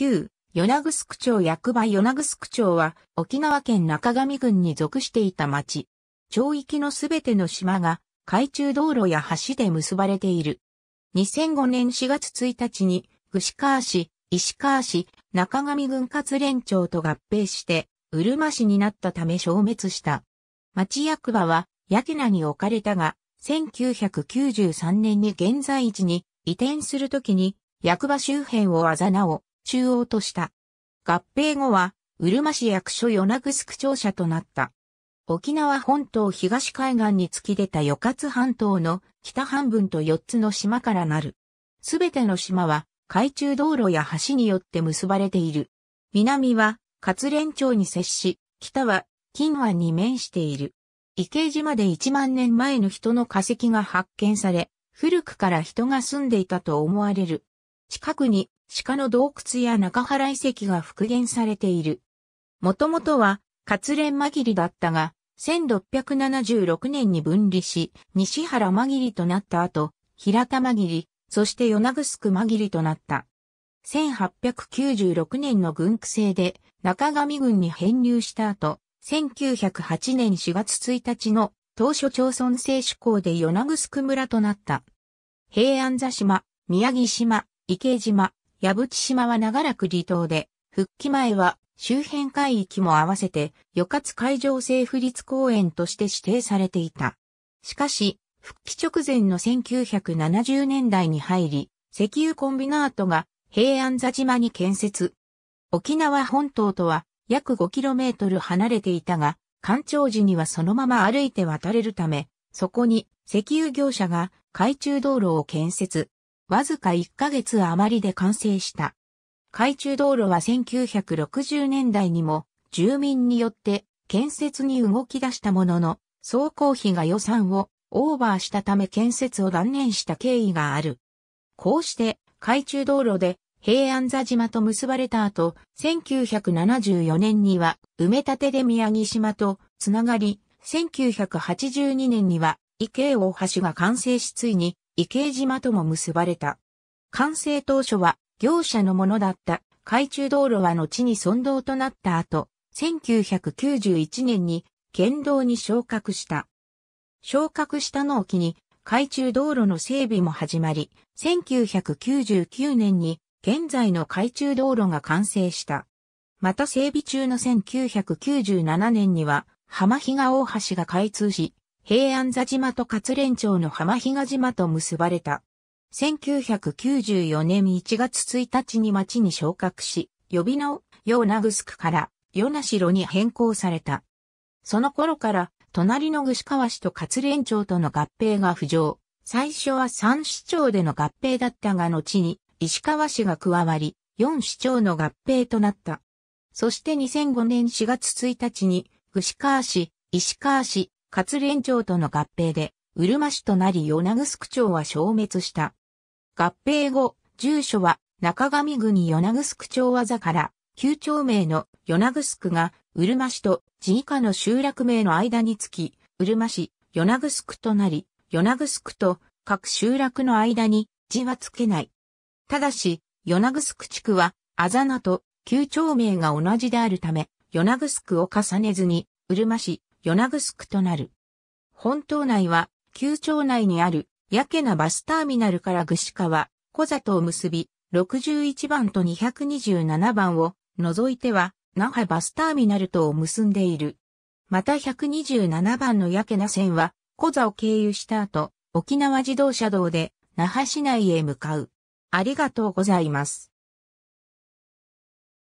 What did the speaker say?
旧、与那城町役場与那城町は沖縄県中上郡に属していた町。町域のすべての島が海中道路や橋で結ばれている。2005年4月1日に、串川市、石川市、中上郡勝連町と合併して、うるま市になったため消滅した。町役場は、やけなに置かれたが、1993年に現在地に移転するときに、役場周辺をあざなお、中央とした。合併後は、うるま市役所与那区庁舎となった。沖縄本島東海岸に突き出た与勝半島の北半分と4つの島からなる。すべての島は海中道路や橋によって結ばれている。南は勝連町に接し、北は金湾に面している。池島で1万年前の人の化石が発見され、古くから人が住んでいたと思われる。近くに鹿の洞窟や中原遺跡が復元されている。もともとは、活連間切りだったが、1676年に分離し、西原間切りとなった後、平田間切り、そして与那城間切りとなった。1896年の軍区制で中上軍に編入した後、1908年4月1日の当初町村制施港で与那城村となった。平安座島、宮城島、池島、矢渕島は長らく離島で、復帰前は周辺海域も合わせて、余活海上政府立公園として指定されていた。しかし、復帰直前の1970年代に入り、石油コンビナートが平安座島に建設。沖縄本島とは約 5km 離れていたが、干潮時にはそのまま歩いて渡れるため、そこに石油業者が海中道路を建設。わずか1ヶ月余りで完成した。海中道路は1960年代にも住民によって建設に動き出したものの、総工費が予算をオーバーしたため建設を断念した経緯がある。こうして海中道路で平安座島と結ばれた後、1974年には埋め立てで宮城島とつながり、1982年には池大橋が完成しついに池江島とも結ばれた。完成当初は業者のものだった海中道路は後に村道となった後、1991年に県道に昇格した。昇格したのを機に海中道路の整備も始まり、1999年に現在の海中道路が完成した。また整備中の1997年には浜比嘉大橋が開通し、平安座島と勝連町の浜比嘉島と結ばれた。1994年1月1日に町に昇格し、呼び名を、ヨーナグスクから、ヨナシロに変更された。その頃から、隣の志川市と勝連町との合併が浮上。最初は3市町での合併だったが後に、石川市が加わり、4市町の合併となった。そして2005年4月1日に、志川市、石川市、勝連町との合併で、うるま市となり米子町は消滅した。合併後、住所は中上郡米子町技から、旧町名の米子が、うるま市と地以下の集落名の間につき、うるま市、米子となり、米子と各集落の間に字はつけない。ただし、米子地区は、あざなと旧町名が同じであるため、米子を重ねずに、うるま市、与那城となる。本島内は、旧町内にある、やけなバスターミナルから串川、小里を結び、61番と227番を除いては、那覇バスターミナルとを結んでいる。また127番のやけな線は、小座を経由した後、沖縄自動車道で那覇市内へ向かう。ありがとうございます。